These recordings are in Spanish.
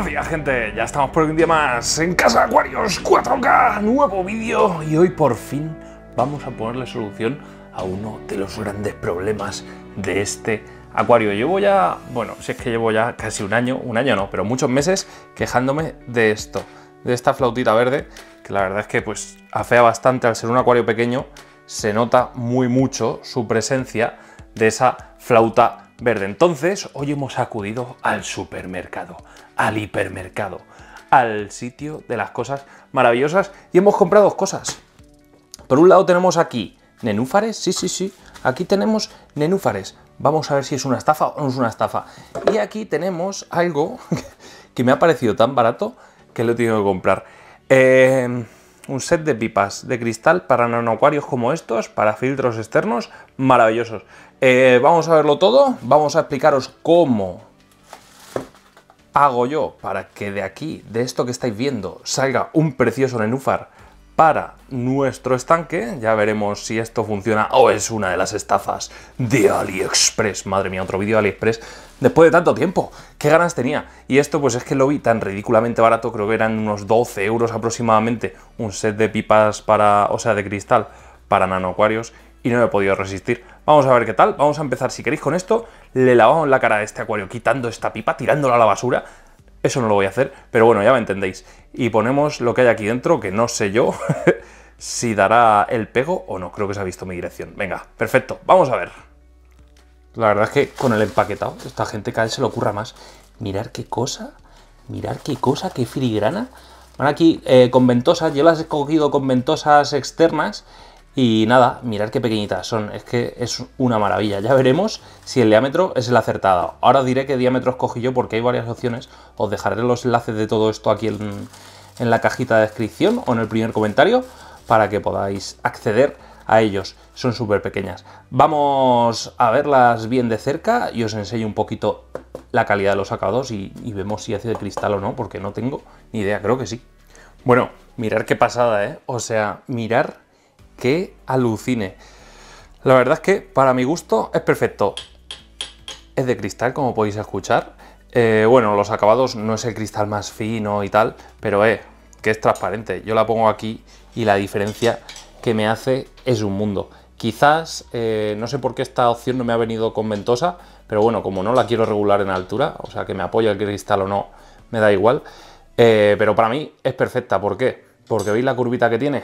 Buenos gente, ya estamos por un día más en Casa Acuarios 4K, nuevo vídeo y hoy por fin vamos a ponerle solución a uno de los grandes problemas de este acuario. Llevo ya, bueno, si es que llevo ya casi un año, un año no, pero muchos meses quejándome de esto, de esta flautita verde, que la verdad es que pues afea bastante al ser un acuario pequeño, se nota muy mucho su presencia de esa flauta verde. Entonces, hoy hemos acudido al supermercado, al hipermercado, al sitio de las cosas maravillosas y hemos comprado dos cosas. Por un lado tenemos aquí nenúfares, sí, sí, sí, aquí tenemos nenúfares. Vamos a ver si es una estafa o no es una estafa. Y aquí tenemos algo que me ha parecido tan barato que lo he tenido que comprar. Eh, un set de pipas de cristal para nanoacuarios como estos, para filtros externos, maravillosos. Eh, vamos a verlo todo, vamos a explicaros cómo hago yo para que de aquí, de esto que estáis viendo, salga un precioso nenúfar para nuestro estanque. Ya veremos si esto funciona o es una de las estafas de AliExpress. Madre mía, otro vídeo de AliExpress después de tanto tiempo. ¿Qué ganas tenía? Y esto pues es que lo vi tan ridículamente barato, creo que eran unos 12 euros aproximadamente, un set de pipas para, o sea, de cristal para nanoacuarios y no he podido resistir. Vamos a ver qué tal, vamos a empezar si queréis con esto, le lavamos la cara a este acuario quitando esta pipa, tirándola a la basura, eso no lo voy a hacer, pero bueno, ya me entendéis. Y ponemos lo que hay aquí dentro, que no sé yo si dará el pego o no. Creo que se ha visto mi dirección. Venga, perfecto, vamos a ver. La verdad es que con el empaquetado, esta gente cada vez se le ocurra más. Mirar qué cosa, mirar qué cosa, qué filigrana. Van aquí eh, con ventosas, yo las he cogido con ventosas externas y nada, mirad qué pequeñitas son, es que es una maravilla. Ya veremos si el diámetro es el acertado. Ahora diré qué diámetro escogí yo porque hay varias opciones. Os dejaré los enlaces de todo esto aquí en, la cajita de descripción o en el primer comentario para que podáis acceder a ellos. Son súper pequeñas. Vamos a verlas bien de cerca y os enseño un poquito la calidad de los acabados y, vemos si hace de cristal o no, porque no tengo ni idea, creo que sí. Bueno, mirar qué pasada, ¿eh? O sea, mirar que alucine. La verdad es que para mi gusto es perfecto. Es de cristal, como podéis escuchar. Eh, bueno, los acabados no es el cristal más fino y tal, pero es eh, que es transparente. Yo la pongo aquí y la diferencia que me hace es un mundo. Quizás, eh, no sé por qué esta opción no me ha venido con ventosa, pero bueno, como no la quiero regular en altura, o sea que me apoya el cristal o no, me da igual. pero para mí es perfecta, ¿por qué? Porque veis la curvita que tiene,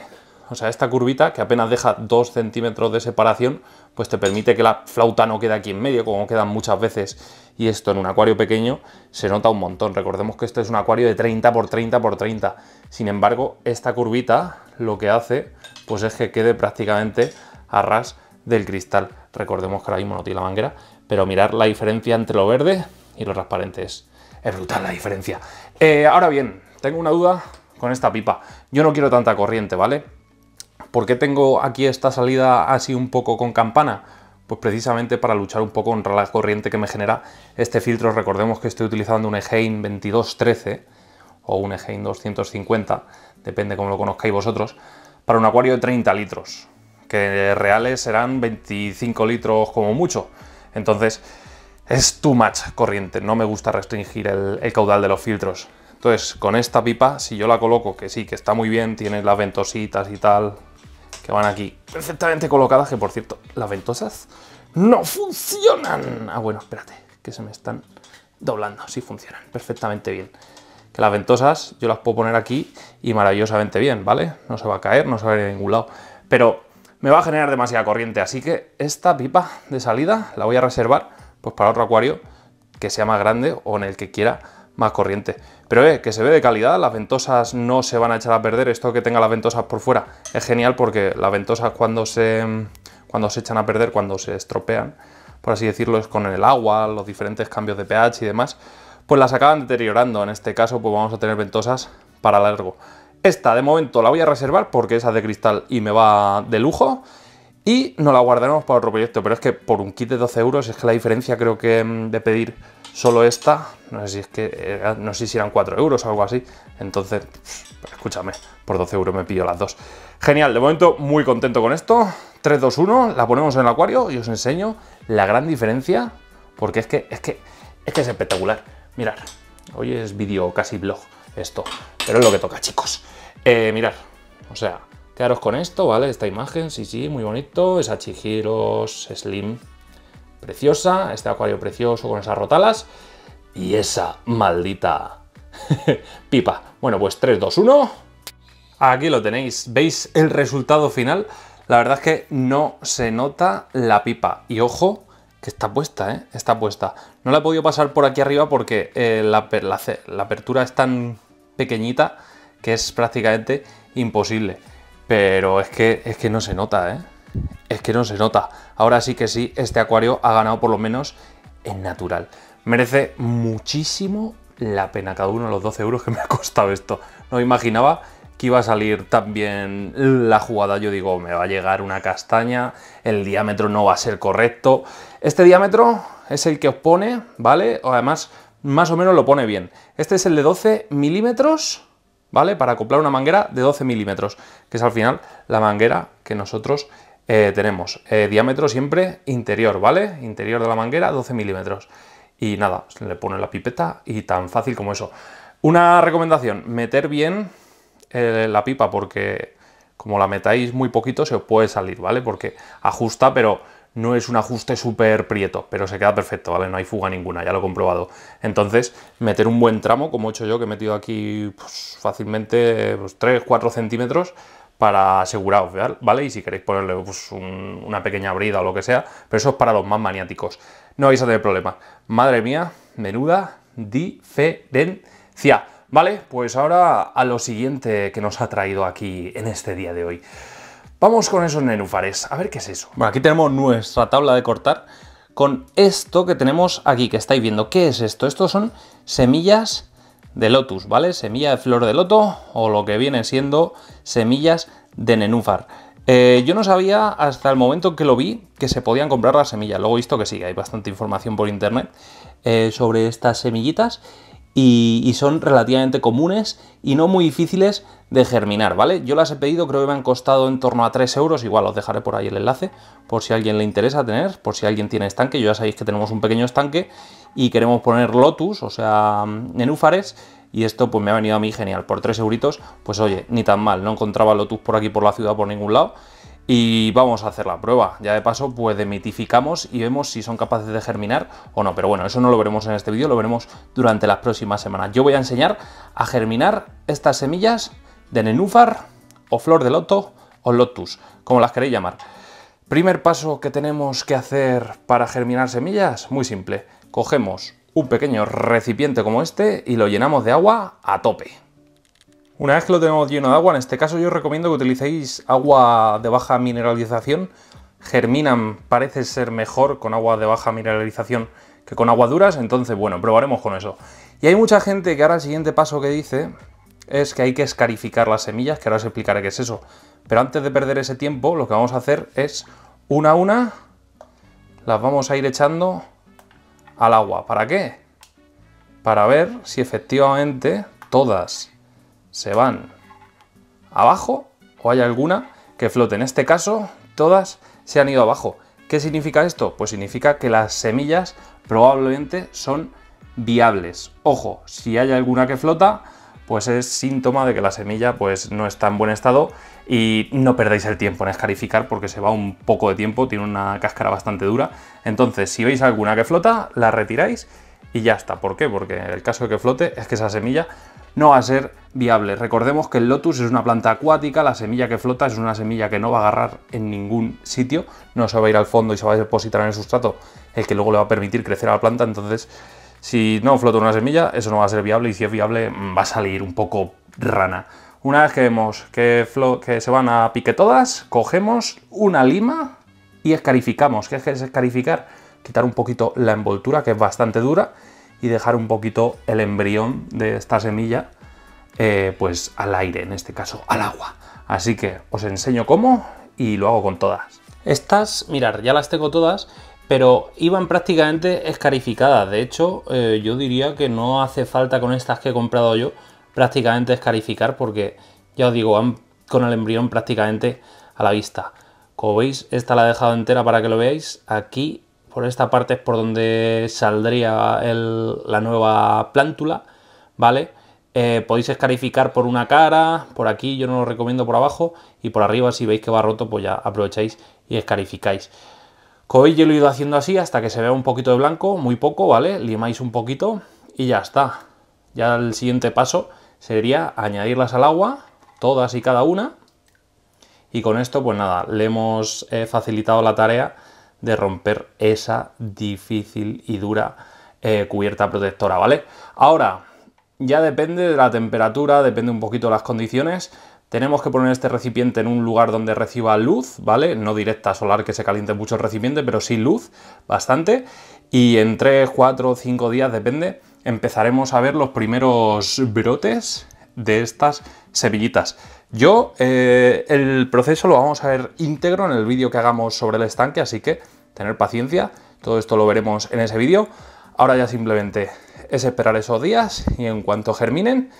o sea, esta curvita, que apenas deja 2 centímetros de separación, pues te permite que la flauta no quede aquí en medio, como quedan muchas veces. Y esto en un acuario pequeño se nota un montón. Recordemos que este es un acuario de 30 por 30 por 30. Sin embargo, esta curvita lo que hace pues es que quede prácticamente a ras del cristal. Recordemos que ahora mismo no tiene la manguera, pero mirar la diferencia entre lo verde y lo transparente es, brutal la diferencia. Eh, ahora bien, tengo una duda con esta pipa. Yo no quiero tanta corriente, ¿vale? ¿Por qué tengo aquí esta salida así un poco con campana? Pues precisamente para luchar un poco contra la corriente que me genera este filtro. Recordemos que estoy utilizando un Egein 2213 o un Egein 250, depende cómo lo conozcáis vosotros, para un acuario de 30 litros, que reales serán 25 litros como mucho. Entonces, es too much corriente, no me gusta restringir el, el, caudal de los filtros. Entonces, con esta pipa, si yo la coloco, que sí, que está muy bien, tiene las ventositas y tal, van aquí perfectamente colocadas, que por cierto, las ventosas no funcionan. Ah, bueno, espérate, que se me están doblando, sí funcionan perfectamente bien. Que las ventosas yo las puedo poner aquí y maravillosamente bien, ¿vale? No se va a caer, no se va a ir a ningún lado. Pero me va a generar demasiada corriente, así que esta pipa de salida la voy a reservar pues para otro acuario que sea más grande o en el que quiera más corriente. Pero eh, que se ve de calidad, las ventosas no se van a echar a perder, esto que tenga las ventosas por fuera es genial porque las ventosas cuando se, cuando se echan a perder, cuando se estropean, por así decirlo, es con el agua, los diferentes cambios de pH y demás, pues las acaban deteriorando. En este caso, pues vamos a tener ventosas para largo. Esta de momento la voy a reservar porque esa de cristal y me va de lujo. Y nos la guardaremos para otro proyecto, pero es que por un kit de 12 euros es que la diferencia creo que mm, de pedir solo esta, no sé si, es que, eh, no sé si eran 4 euros o algo así, entonces, escúchame, por 12 euros me pillo las dos. Genial, de momento muy contento con esto, 3, 2, 1, la ponemos en el acuario y os enseño la gran diferencia, porque es que es, que, es, que es espectacular. Mirad, hoy es vídeo, casi blog esto, pero es lo que toca chicos. Eh, mirad, o sea, Quedaros con esto, ¿vale? Esta imagen, sí, sí, muy bonito. Esa Chihiros Slim preciosa, este acuario precioso con esas rotalas y esa maldita pipa. Bueno, pues 3, 2, 1. Aquí lo tenéis. ¿Veis el resultado final? La verdad es que no se nota la pipa. Y ojo, que está puesta, ¿eh? Está puesta. No la he podido pasar por aquí arriba porque eh, la apertura es tan pequeñita que es prácticamente imposible. Pero es que, es que no se nota, ¿eh? Es que no se nota. Ahora sí que sí, este acuario ha ganado por lo menos en natural. Merece muchísimo la pena cada uno los 12 euros que me ha costado esto. No imaginaba que iba a salir tan bien la jugada. Yo digo, me va a llegar una castaña, el diámetro no va a ser correcto. Este diámetro es el que os pone, ¿vale? Además, más o menos lo pone bien. Este es el de 12 milímetros ¿vale? Para acoplar una manguera de 12 milímetros, que es al final la manguera que nosotros eh, tenemos. Eh, diámetro siempre interior, ¿vale? Interior de la manguera, 12 milímetros. Y nada, se le pone la pipeta y tan fácil como eso. Una recomendación, meter bien eh, la pipa porque como la metáis muy poquito se os puede salir, ¿vale? Porque ajusta, pero no es un ajuste súper prieto, pero se queda perfecto, ¿vale? No hay fuga ninguna, ya lo he comprobado. Entonces, meter un buen tramo, como he hecho yo, que he metido aquí pues, fácilmente 3-4 pues, centímetros para aseguraros, ¿vale? Y si queréis ponerle pues, una pequeña brida o lo que sea, pero eso es para los más maniáticos. No vais a tener problema. Madre mía, menuda diferencia. Vale, pues ahora a lo siguiente que nos ha traído aquí en este día de hoy. Vamos con esos nenúfares, a ver qué es eso. Bueno, aquí tenemos nuestra tabla de cortar con esto que tenemos aquí, que estáis viendo. ¿Qué es esto? Estos son semillas de lotus, ¿vale? Semilla de flor de loto o lo que viene siendo semillas de nenúfar. Eh, yo no sabía hasta el momento que lo vi que se podían comprar las semillas. Luego he visto que sí, hay bastante información por internet eh, sobre estas semillitas y, son relativamente comunes y no muy difíciles de germinar, ¿vale? Yo las he pedido, creo que me han costado en torno a 3 euros, igual os dejaré por ahí el enlace, por si a alguien le interesa tener, por si alguien tiene estanque, yo ya sabéis que tenemos un pequeño estanque y queremos poner lotus, o sea, mm, nenúfares, y esto pues me ha venido a mí genial, por 3 euritos, pues oye, ni tan mal, no encontraba lotus por aquí por la ciudad por ningún lado, y vamos a hacer la prueba. Ya de paso, pues demitificamos y vemos si son capaces de germinar o no. Pero bueno, eso no lo veremos en este vídeo, lo veremos durante las próximas semanas. Yo voy a enseñar a germinar estas semillas de nenúfar o flor de loto o lotus, como las queréis llamar. Primer paso que tenemos que hacer para germinar semillas, muy simple. Cogemos un pequeño recipiente como este y lo llenamos de agua a tope. Una vez que lo tenemos lleno de agua, en este caso yo recomiendo que utilicéis agua de baja mineralización. Germinan parece ser mejor con agua de baja mineralización que con agua duras, entonces bueno, probaremos con eso. Y hay mucha gente que ahora el siguiente paso que dice es que hay que escarificar las semillas, que ahora os explicaré qué es eso. Pero antes de perder ese tiempo, lo que vamos a hacer es, una a una, las vamos a ir echando al agua. ¿Para qué? Para ver si efectivamente todas se van abajo o hay alguna que flote. En este caso, todas se han ido abajo. ¿Qué significa esto? Pues significa que las semillas probablemente son viables. Ojo, si hay alguna que flota, pues es síntoma de que la semilla pues, no está en buen estado y no perdáis el tiempo en escarificar porque se va un poco de tiempo, tiene una cáscara bastante dura. Entonces, si veis alguna que flota, la retiráis y ya está. ¿Por qué? Porque el caso de que flote es que esa semilla no va a ser viable. Recordemos que el lotus es una planta acuática, la semilla que flota es una semilla que no va a agarrar en ningún sitio, no se va a ir al fondo y se va a depositar en el sustrato, el que luego le va a permitir crecer a la planta, entonces si no flota una semilla, eso no va a ser viable y si es viable mm, va a salir un poco rana. Una vez que vemos que, que se van a pique todas, cogemos una lima y escarificamos. ¿Qué es escarificar? Quitar un poquito la envoltura, que es bastante dura, y dejar un poquito el embrión de esta semilla eh, pues al aire, en este caso al agua. Así que os enseño cómo y lo hago con todas. Estas, mirar, ya las tengo todas, pero iban prácticamente escarificadas. De hecho, eh, yo diría que no hace falta con estas que he comprado yo prácticamente escarificar porque, ya os digo, van con el embrión prácticamente a la vista. Como veis, esta la he dejado entera para que lo veáis. Aquí por esta parte es por donde saldría la nueva plántula, ¿vale? Eh, podéis escarificar por una cara, por aquí yo no lo recomiendo por abajo, y por arriba si veis que va roto pues ya aprovecháis y escarificáis. Como yo lo he ido haciendo así hasta que se vea un poquito de blanco, muy poco, ¿vale? Limáis un poquito y ya está. Ya el siguiente paso sería añadirlas al agua, todas y cada una, y con esto pues nada, le hemos eh, facilitado la tarea de romper esa difícil y dura eh, cubierta protectora, ¿vale? Ahora, ya depende de la temperatura, depende un poquito de las condiciones. Tenemos que poner este recipiente en un lugar donde reciba luz, ¿vale? No directa solar que se caliente mucho el recipiente, pero sí luz, bastante. Y en 3, 4, 5 días, depende, empezaremos a ver los primeros brotes de estas semillitas. Yo, eh, el proceso lo vamos a ver íntegro en el vídeo que hagamos sobre el estanque, así que tener paciencia, todo esto lo veremos en ese vídeo. Ahora ya simplemente es esperar esos días y en cuanto germinen,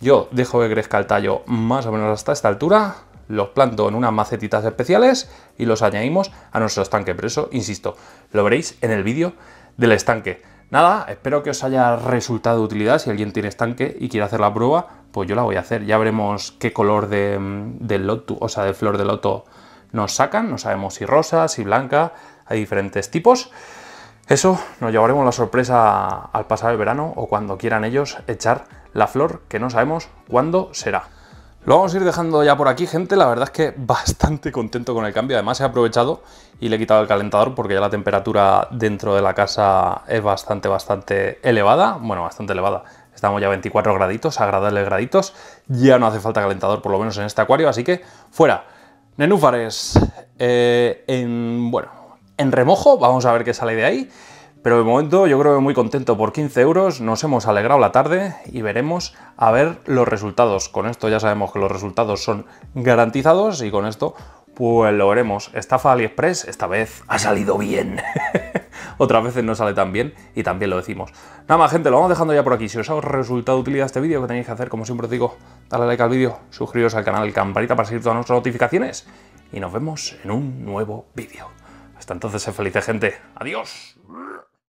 yo dejo que crezca el tallo más o menos hasta esta altura, los planto en unas macetitas especiales y los añadimos a nuestro estanque, pero eso, insisto, lo veréis en el vídeo del estanque. Nada, espero que os haya resultado de utilidad si alguien tiene estanque y quiere hacer la prueba, pues yo la voy a hacer. Ya veremos qué color de, loto, o sea, de flor de loto nos sacan. No sabemos si rosa, si blanca, hay diferentes tipos. Eso nos llevaremos la sorpresa al pasar el verano o cuando quieran ellos echar la flor que no sabemos cuándo será. Lo vamos a ir dejando ya por aquí, gente. La verdad es que bastante contento con el cambio. Además he aprovechado y le he quitado el calentador porque ya la temperatura dentro de la casa es bastante, bastante elevada. Bueno, bastante elevada. Estamos ya a 24 graditos, agradables graditos. Ya no hace falta calentador, por lo menos en este acuario, así que fuera. Nenúfares eh, en, bueno, en remojo, vamos a ver qué sale de ahí. Pero de momento yo creo que muy contento por 15 euros, nos hemos alegrado la tarde y veremos a ver los resultados. Con esto ya sabemos que los resultados son garantizados y con esto pues lo veremos. Estafa AliExpress esta vez ha salido bien. otras veces no sale tan bien y también lo decimos. Nada más, gente, lo vamos dejando ya por aquí. Si os ha resultado útil este vídeo, que tenéis que hacer, como siempre os digo, dale like al vídeo, suscribiros al canal, campanita para seguir todas nuestras notificaciones y nos vemos en un nuevo vídeo. Hasta entonces, sé felices, gente. ¡Adiós!